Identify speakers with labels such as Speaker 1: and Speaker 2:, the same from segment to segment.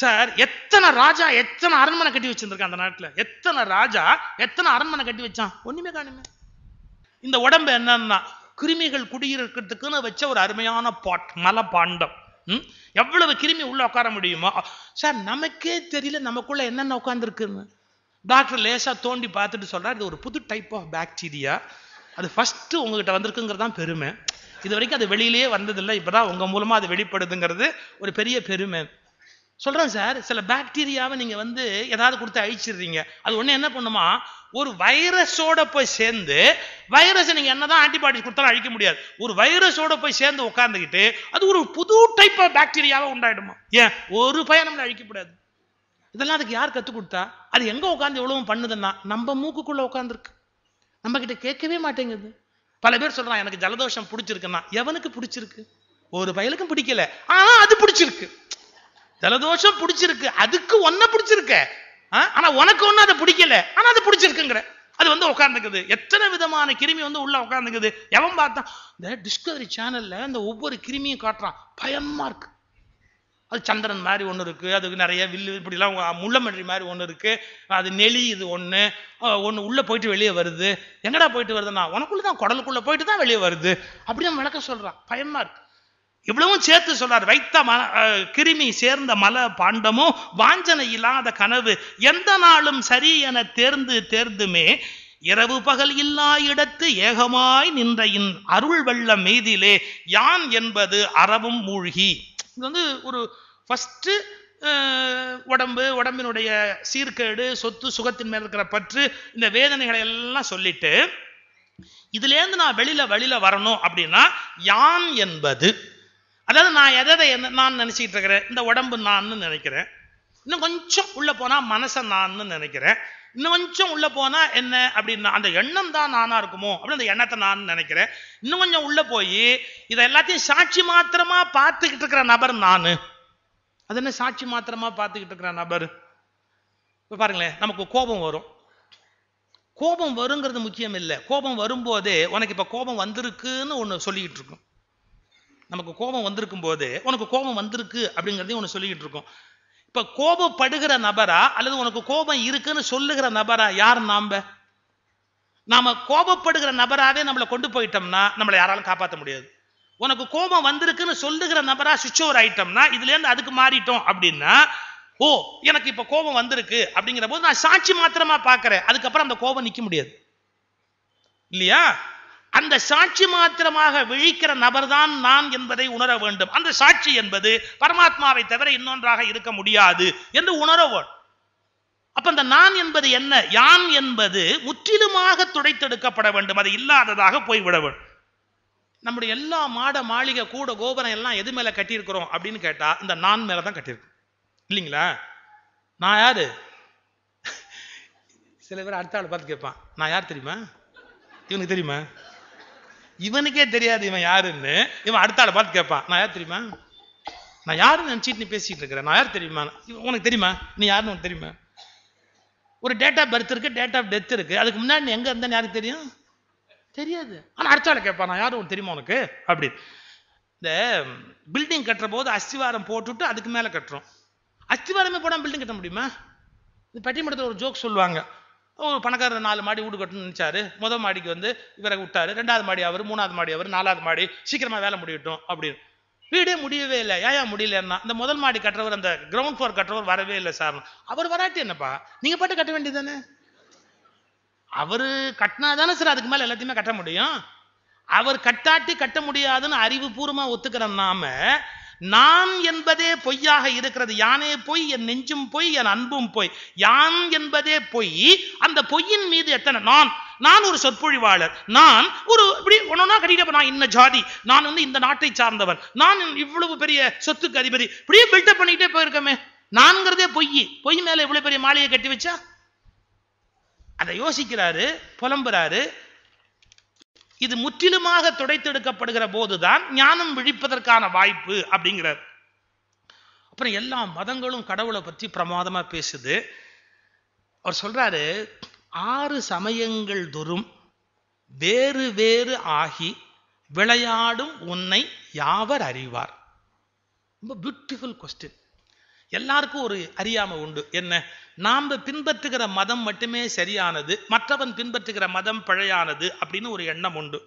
Speaker 1: sir எத்தனை ராஜா எத்தனை அரண்மனை கட்டி வச்சிருந்திருக்கான் அந்த நாட்டில் எத்தனை ராஜா எத்தனை அரண்மனை கட்டி வச்சான் ஒண்ணுமே காணுமே இந்த உடம்பு என்னன்னா கிருமிகள் குடியிருக்கிறதுக்குன்னு வச்ச ஒரு அருமையான பாட் மல பாண்டம் எவ்வளவு கிருமி உள்ள உட்கார முடியுமோ சார் நமக்கே தெரியல நமக்குள்ள என்னென்ன உட்காந்துருக்குன்னு டாக்டர் லேசா தோண்டி பார்த்துட்டு சொல்றாரு இது ஒரு புது டைப் ஆஃப் பாக்டீரியா அது ஃபர்ஸ்ட் உங்ககிட்ட வந்திருக்குங்கிறது தான் பெருமை இது வரைக்கும் அது வெளியிலேயே வந்ததில்லை இப்போதான் உங்க மூலமா அது வெளிப்படுதுங்கிறது ஒரு பெரிய பெருமை சொல்றேன் சார் சில பாக்டீரியாவை நீங்க வந்து ஏதாவது கொடுத்து அழிச்சிடுறீங்க அது ஒண்ணு என்ன பண்ணுமா ஒரு வைரஸோட போய் சேர்ந்து வைரஸ் நீங்க என்னதான் ஆன்டிபயோட்டிக் கொடுத்தாலும் அழிக்க முடியாது ஒரு வைரஸோட போய் சேர்ந்து உட்காந்துக்கிட்டு அது ஒரு புது டைப் ஆஃப் பாக்டீரியாவை உண்டாயிடுமா ஏன் ஒரு பயணம் நம்மளை அழிக்கப்படாது இதெல்லாம் அதுக்கு யார் கற்றுக் கொடுத்தா அது எங்கே உட்காந்து எவ்வளவு பண்ணுதுன்னா நம்ம மூக்குக்குள்ள உட்காந்துருக்கு நம்ம கிட்ட கேட்கவே மாட்டேங்குது பல பேர் சொல்றான் எனக்கு ஜலதோஷம் பிடிச்சிருக்குன்னா எவனுக்கு பிடிச்சிருக்கு ஒரு பயலுக்கும் பிடிக்கல ஆனா அது பிடிச்சிருக்கு ஜலதோஷம் பிடிச்சிருக்கு அதுக்கு ஒன்ன பிடிச்சிருக்க ஆனா உனக்கு ஒண்ணு அதை பிடிக்கல ஆனா அது பிடிச்சிருக்குங்கிற அது வந்து உட்கார்ந்துக்குது எத்தனை விதமான கிருமி வந்து உள்ள உட்கார்ந்துக்குது எவன் பார்த்தான் இந்த டிஸ்கவரி சேனல்ல இந்த ஒவ்வொரு கிருமியும் காட்டுறான் பயமா இருக்கு அது சந்திரன் மாதிரி ஒன்று இருக்கு அதுக்கு நிறைய வில்லு இப்படிலாம் முள்ளமன்றி மாதிரி ஒன்று இருக்கு அது நெளி இது ஒன்று ஒன்று உள்ள போயிட்டு வெளியே வருது எங்கடா போயிட்டு வருதுன்னா உனக்குள்ளே தான் குடலுக்குள்ள போயிட்டு தான் வெளியே வருது அப்படின்னு விளக்க சொல்றான் பயமா இருக்கு இவ்வளவும் சேர்த்து சொல்றார் வைத்த கிருமி சேர்ந்த மல பாண்டமோ வாஞ்சனை இல்லாத கனவு எந்த நாளும் சரி என தேர்ந்து தேர்ந்துமே இரவு பகல் இல்லா இடத்து ஏகமாய் நின்ற இன் அருள் வெள்ள மெய்திலே யான் என்பது அறவும் மூழ்கி இது வந்து ஒரு ஃபஸ்ட்டு உடம்பு உடம்பினுடைய சீர்கேடு சொத்து சுகத்தின் மேல் இருக்கிற பற்று இந்த வேதனைகளை எல்லாம் சொல்லிட்டு இதுலேருந்து நான் வெளியில வழியில வரணும் அப்படின்னா யான் என்பது அதாவது நான் எதை என்ன நான் நினச்சிக்கிட்டு இருக்கிறேன் இந்த உடம்பு நான்னு நினைக்கிறேன் இன்னும் கொஞ்சம் உள்ளே போனால் மனசை நான்னு நினைக்கிறேன் இன்னும் கொஞ்சம் உள்ளே போனால் என்ன அப்படின்னா அந்த எண்ணம் தான் நானாக இருக்குமோ அப்படின்னு அந்த எண்ணத்தை நான் நினைக்கிறேன் இன்னும் கொஞ்சம் உள்ளே போய் இதை எல்லாத்தையும் சாட்சி மாத்திரமா பார்த்துக்கிட்டு இருக்கிற நபர் நான் அது என்ன சாட்சி மாத்திரமா பார்த்துக்கிட்டு இருக்கிற நபர் இப்போ பாருங்களேன் நமக்கு கோபம் வரும் கோபம் வருங்கிறது முக்கியம் இல்லை கோபம் வரும்போதே உனக்கு இப்போ கோபம் வந்திருக்குன்னு ஒன்று சொல்லிக்கிட்டு இருக்கும் நமக்கு கோபம் வந்திருக்கும் போது உனக்கு கோபம் வந்திருக்கு அப்படிங்கிறதையும் ஒன்று சொல்லிக்கிட்டு இருக்கோம் இப்போ கோபப்படுகிற நபரா அல்லது உனக்கு கோபம் இருக்குன்னு சொல்லுகிற நபரா யார் நாம்ப நாம கோபப்படுகிற நபராகவே நம்மளை கொண்டு போயிட்டோம்னா நம்மளை யாராலும் காப்பாற்ற முடியாது உனக்கு கோபம் வந்திருக்குன்னு சொல்லுகிற நபரா சுவிச் ஓவர் ஆயிட்டோம்னா இருந்து அதுக்கு மாறிட்டோம் அப்படின்னா ஓ எனக்கு இப்ப கோபம் வந்திருக்கு அப்படிங்கிற போது நான் சாட்சி மாத்திரமா பாக்குறேன் அதுக்கப்புறம் அந்த கோபம் நிக்க முடியாது இல்லையா அந்த சாட்சி மாத்திரமாக விழிக்கிற நபர்தான் நான் என்பதை உணர வேண்டும் அந்த சாட்சி என்பது பரமாத்மாவை தவிர இன்னொன்றாக இருக்க முடியாது என்று உணரவன் அப்ப அந்த நான் என்பது என்ன யான் என்பது முற்றிலுமாக துடைத்தெடுக்கப்பட வேண்டும் அது இல்லாததாக போய்விட வேண்டும் நம்முடைய எல்லா மாட மாளிகை கூட கோபுரம் எல்லாம் எது மேல கட்டியிருக்கிறோம் அப்படின்னு கேட்டா இந்த நான் மேலதான் தான் இல்லைங்களா நான் யாரு சில பேர் அடுத்த ஆள் பார்த்து கேட்பான் நான் யார் தெரியுமா இவனுக்கு தெரியுமா இவனுக்கே தெரியாது இவன் யாருன்னு இவன் அடுத்த ஆளை பார்த்து கேட்பான் நான் யார் தெரியுமா நான் யாருன்னு நினச்சிட்டு நீ பேசிகிட்டு இருக்கிறேன் நான் யார் தெரியுமா உனக்கு தெரியுமா நீ யாருன்னு உனக்கு தெரியுமா ஒரு டேட் ஆஃப் பர்த் இருக்கு டேட் ஆஃப் டெத் இருக்கு அதுக்கு முன்னாடி எங்கே இருந்தேன்னு யாருக்கு தெரியும் தெரியாது ஆனால் அடுத்த ஆளை கேட்பான் நான் யாரும் தெரியுமா உனக்கு அப்படி இந்த பில்டிங் கட்டுற போது அஸ்திவாரம் போட்டுட்டு அதுக்கு மேலே கட்டுறோம் அஸ்திவாரமே போடாமல் பில்டிங் கட்ட முடியுமா இந்த பட்டிமன்றத்தில் ஒரு ஜோக் சொல்லுவாங்க பணக்காரர் நாலு மாடி வீடு கட்டணும்னு நினைச்சாரு முதல் மாடிக்கு வந்து இவரை விட்டாரு ரெண்டாவது மாடி அவர் மூணாவது மாடி அவர் நாலாவது மாடி சீக்கிரமா வேலை முடியட்டும் அப்படின்னு வீடே முடியவே இல்லை ஏன் முடியலன்னா இந்த முதல் மாடி கட்டுறவர் அந்த கிரவுண்ட் ஃபுளோர் கட்டுறவர் வரவே இல்லை சார் அவர் வராட்டி என்னப்பா நீங்க பாட்டு கட்ட வேண்டியதானே அவரு கட்டினாதானே தானே சார் அதுக்கு மேல எல்லாத்தையுமே கட்ட முடியும் அவர் கட்டாட்டி கட்ட முடியாதுன்னு அறிவுபூர்வமா ஒத்துக்கிற நாம நான் என்பதே பொய்யாக இருக்கிறது யானே பொய் என் நெஞ்சும் பொய் என் அன்பும் பொய் யான் என்பதே பொய் அந்த பொய்யின் மீது எத்தனை நான் நான் ஒரு சொற்பொழிவாளர் நான் ஒரு இப்படி ஒன்னொன்னா கட்டிட்டு நான் இன்ன ஜாதி நான் வந்து இந்த நாட்டை சார்ந்தவர் நான் இவ்வளவு பெரிய சொத்துக்கு அதிபதி இப்படியே பில்டப் பண்ணிட்டே போயிருக்கமே நான்கிறதே பொய் பொய் மேல இவ்வளவு பெரிய மாலையை கட்டி வச்சா அதை யோசிக்கிறாரு புலம்புறாரு இது முற்றிலுமாக துடைத்தெடுக்கப்படுகிற போதுதான் ஞானம் விழிப்பதற்கான வாய்ப்பு அப்படிங்கிறார் அப்புறம் எல்லா மதங்களும் கடவுளை பற்றி பிரமாதமா பேசுது அவர் சொல்றாரு ஆறு சமயங்கள் தோறும் வேறு வேறு ஆகி விளையாடும் உன்னை யாவர் அறிவார் ரொம்ப பியூட்டிஃபுல் கொஸ்டின் எல்லாருக்கும் ஒரு அறியாமை உண்டு என்ன நாம் பின்பற்றுகிற மதம் மட்டுமே சரியானது மற்றவன் பின்பற்றுகிற மதம் பழையானது அப்படின்னு ஒரு எண்ணம் உண்டு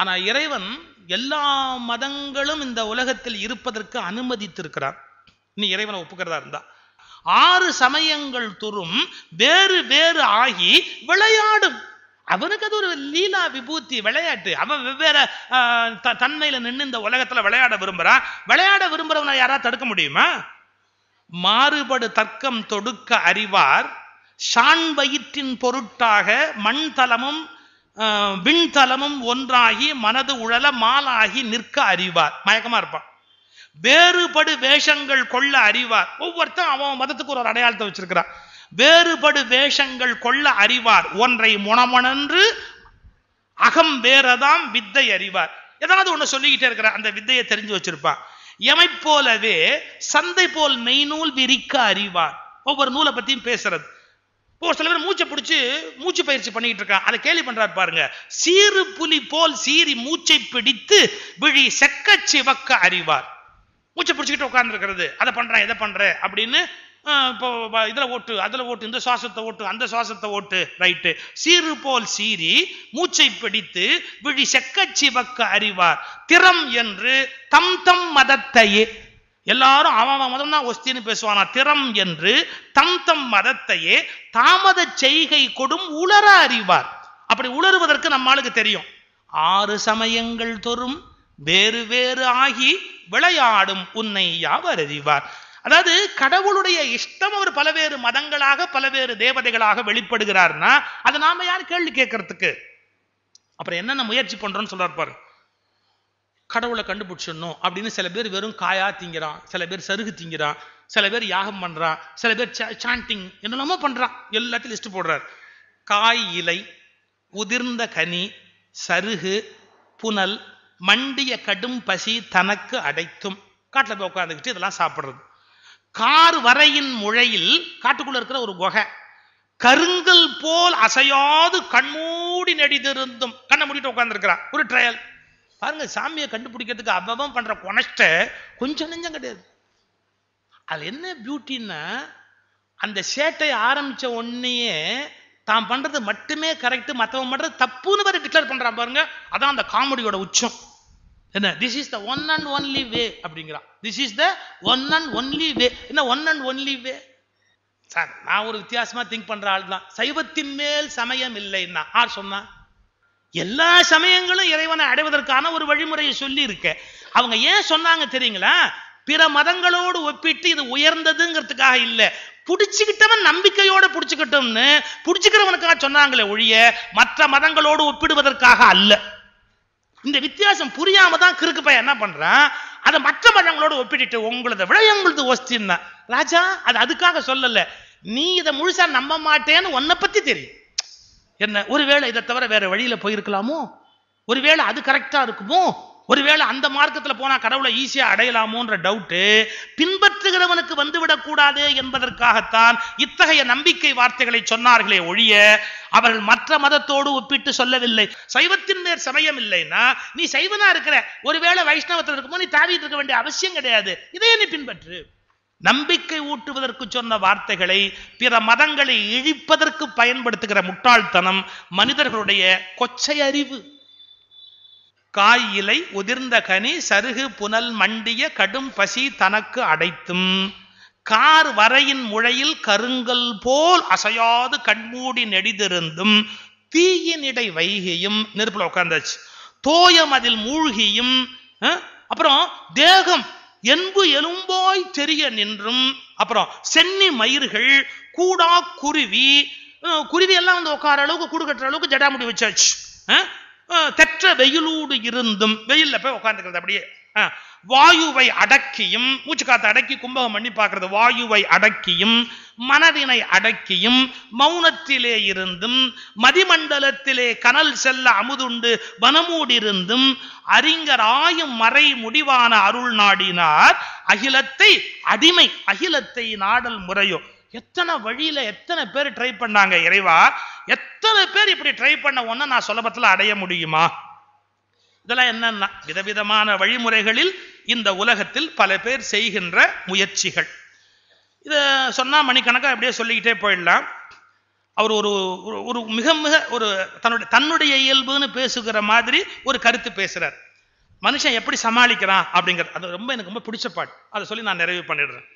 Speaker 1: ஆனா இறைவன் எல்லா மதங்களும் இந்த உலகத்தில் இருப்பதற்கு அனுமதித்திருக்கிறான் நீ இறைவனை ஒப்புக்கிறதா இருந்தா ஆறு சமயங்கள் தோறும் வேறு வேறு ஆகி விளையாடும் அவனுக்கு அது ஒரு லீலா விபூத்தி விளையாட்டு அவன் வெவ்வேறு தன்மையில நின்று இந்த உலகத்துல விளையாட விரும்புறான் விளையாட விரும்புறவனை யாராவது தடுக்க முடியுமா மாறுபடு தர்க்கம் தொடுக்க அறிவார் வயிற்றின் பொருட்டாக மண் தலமும் விண்தலமும் ஒன்றாகி மனது உழல மாலாகி நிற்க அறிவார் மயக்கமா இருப்பான் வேறுபடு வேஷங்கள் கொள்ள அறிவார் ஒவ்வொருத்தன் அவன் மதத்துக்கு ஒரு அடையாளத்தை வச்சிருக்கிறான் வேறுபடு வேஷங்கள் கொள்ள அறிவார் ஒன்றை முனமணன்று அகம் வேறதாம் வித்தை அறிவார் ஏதாவது ஒன்று சொல்லிக்கிட்டே இருக்கிறான் அந்த வித்தையை தெரிஞ்சு வச்சிருப்பான் எமை போலவே சந்தை போல் மெய்நூல் விரிக்க அறிவார் ஒவ்வொரு நூலை பத்தியும் பேசுறது இப்போ சில பேர் மூச்சை பிடிச்சி மூச்சு பயிற்சி பண்ணிக்கிட்டு இருக்கான் அதை கேள்வி பண்றாரு பாருங்க சீறு புலி போல் சீறி மூச்சை பிடித்து விழி செக்க சிவக்க அறிவார் மூச்சை பிடிச்சிக்கிட்டு இருக்கிறது அதை பண்றேன் இதை பண்றேன் அப்படின்னு இப்போ இதில் ஓட்டு அதில் ஓட்டு இந்த சுவாசத்தை ஓட்டு அந்த சுவாசத்தை ஓட்டு ரைட்டு சீறு போல் சீறி மூச்சை பிடித்து விழி செக்க சிவக்க அறிவார் திறம் என்று தம் தம் மதத்தையே எல்லாரும் அவன் மதம் தான் ஒஸ்தின்னு பேசுவானா திறம் என்று தம் தம் மதத்தையே தாமத செய்கை கொடும் உளர அறிவார் அப்படி உளருவதற்கு நம்மளுக்கு தெரியும் ஆறு சமயங்கள் தோறும் வேறு வேறு ஆகி விளையாடும் உன்னை யாவர் அறிவார் அதாவது கடவுளுடைய இஷ்டம் அவர் பலவேறு மதங்களாக பலவேறு தேவதைகளாக வெளிப்படுகிறார்னா அதை நாம யார் கேள்வி கேட்கறதுக்கு அப்புறம் என்னென்ன முயற்சி பண்றோம்னு சொல்றாரு கடவுளை கண்டுபிடிச்சிடணும் அப்படின்னு சில பேர் வெறும் காயா திங்கிறான் சில பேர் சருகு திங்கிறான் சில பேர் யாகம் பண்றான் சில பேர் சாண்டிங் என்னெல்லாமோ பண்றான் எல்லாத்தையும் லிஸ்ட் போடுறார் காய் இலை உதிர்ந்த கனி சருகு புனல் மண்டிய கடும் பசி தனக்கு அடைத்தும் காட்டில் போய் உட்காந்துக்கிட்டு இதெல்லாம் சாப்பிட்றது கார் வரையின் முழையில் காட்டுக்குள்ள இருக்கிற ஒரு குகை கருங்கல் போல் அசையாது கண்மூடி நடித்திருந்தும் கண்ணை மூடிட்டு உட்காந்துருக்கிறான் ஒரு ட்ரையல் பாருங்க சாமியை கண்டுபிடிக்கிறதுக்கு அவ்வளவு பண்ற கொனஸ்ட கொஞ்சம் நெஞ்சம் கிடையாது அது என்ன பியூட்டின்னா அந்த சேட்டை ஆரம்பிச்ச உடனேயே தான் பண்றது மட்டுமே கரெக்ட் மற்றவன் பண்றது தப்புன்னு பேர் டிக்ளேர் பண்றான் பாருங்க அதான் அந்த காமெடியோட உச்சம் என்ன this is the one and only way அப்படிங்கிறான் this is the one and only way என்ன one and only way sir நான் ஒரு வித்தியாசமா திங்க் பண்ற ஆள் தான் சைவத்தின் மேல் சமயம் இல்லைன்னா ஆர் சொன்னா எல்லா சமயங்களும் இறைவனை அடைவதற்கான ஒரு வழிமுறையை சொல்லி இருக்க அவங்க ஏன் சொன்னாங்க தெரியுங்களா பிற மதங்களோடு ஒப்பிட்டு இது உயர்ந்ததுங்கிறதுக்காக இல்லை பிடிச்சிக்கிட்டவன் நம்பிக்கையோட பிடிச்சிக்கிட்டோம்னு பிடிச்சிக்கிறவனுக்காக சொன்னாங்களே ஒழிய மற்ற மதங்களோடு ஒப்பிடுவதற்காக அல்ல இந்த வித்தியாசம் புரியாம தான் கிறுக்கு பையன் என்ன பண்றான் அதை மற்ற மற்றவங்களோட ஒப்பிட்டுட்டு உங்களது விட எங்களது ஒஸ்தின்னா ராஜா அது அதுக்காக சொல்லல நீ இதை முழுசா நம்ப மாட்டேன்னு உன்னை பத்தி தெரியும் என்ன ஒருவேளை இதை தவிர வேற வழியில போயிருக்கலாமோ ஒருவேளை அது கரெக்டா இருக்குமோ ஒருவேளை அந்த மார்க்கத்தில் போனால் கடவுளை ஈஸியாக அடையலாமோன்ற டவுட்டு பின்பற்றுகிறவனுக்கு வந்துவிடக்கூடாது என்பதற்காகத்தான் இத்தகைய நம்பிக்கை வார்த்தைகளை சொன்னார்களே ஒழிய அவர்கள் மற்ற மதத்தோடு ஒப்பிட்டு சொல்லவில்லை சைவத்தின் மேல் சமயம் இல்லைன்னா நீ சைவனா இருக்கிற ஒருவேளை வைஷ்ணவத்தில் இருக்கும்போது நீ தாவிட்டு இருக்க வேண்டிய அவசியம் கிடையாது இதையே நீ பின்பற்று நம்பிக்கை ஊட்டுவதற்கு சொன்ன வார்த்தைகளை பிற மதங்களை இழிப்பதற்கு பயன்படுத்துகிற முட்டாள்தனம் மனிதர்களுடைய கொச்சை அறிவு காய் இலை உதிர்ந்த கனி சருகு புனல் மண்டிய கடும் பசி தனக்கு அடைத்தும் கார் வரையின் முழையில் கருங்கல் போல் அசையாது கண்மூடி நெடிதிருந்தும் தீயினிடை வைகியும் நெருப்புல உட்கார்ந்தாச்சு தோயம் அதில் மூழ்கியும் அப்புறம் தேகம் என்பு எலும்போய் தெரிய நின்றும் அப்புறம் சென்னி மயிர்கள் கூடா குருவி குருவி எல்லாம் வந்து உட்கார அளவுக்கு கூடு கட்டுற அளவுக்கு ஜடாமுடி வச்சாச்சு தெற்ற வெயிலோடு இருந்தும் வெயில்ல போய் உட்காந்துக்கிறது அப்படியே வாயுவை அடக்கியும் மூச்சு காத்து அடக்கி கும்பகம் பண்ணி பார்க்கறது வாயுவை அடக்கியும் மனதினை அடக்கியும் மௌனத்திலே இருந்தும் மதிமண்டலத்திலே கனல் செல்ல அமுதுண்டு இருந்தும் அறிஞர் ஆயும் மறை முடிவான அருள் நாடினார் அகிலத்தை அடிமை அகிலத்தை நாடல் முறையோ எத்தனை வழியில எத்தனை பேர் ட்ரை பண்ணாங்க இறைவா எத்தனை பேர் இப்படி ட்ரை பண்ண ஒன்னு நான் சுலபத்தில் அடைய முடியுமா இதெல்லாம் என்னன்னா விதவிதமான வழிமுறைகளில் இந்த உலகத்தில் பல பேர் செய்கின்ற முயற்சிகள் இதை சொன்னால் மணிக்கணக்காக அப்படியே சொல்லிக்கிட்டே போயிடலாம் அவர் ஒரு ஒரு மிக மிக ஒரு தன்னுடைய தன்னுடைய இயல்புன்னு பேசுகிற மாதிரி ஒரு கருத்து பேசுகிறார் மனுஷன் எப்படி சமாளிக்கிறான் அப்படிங்கிறது அது ரொம்ப எனக்கு ரொம்ப பிடிச்ச பாட்டு அதை சொல்லி நான் நிறைவு பண்ணிடுறேன்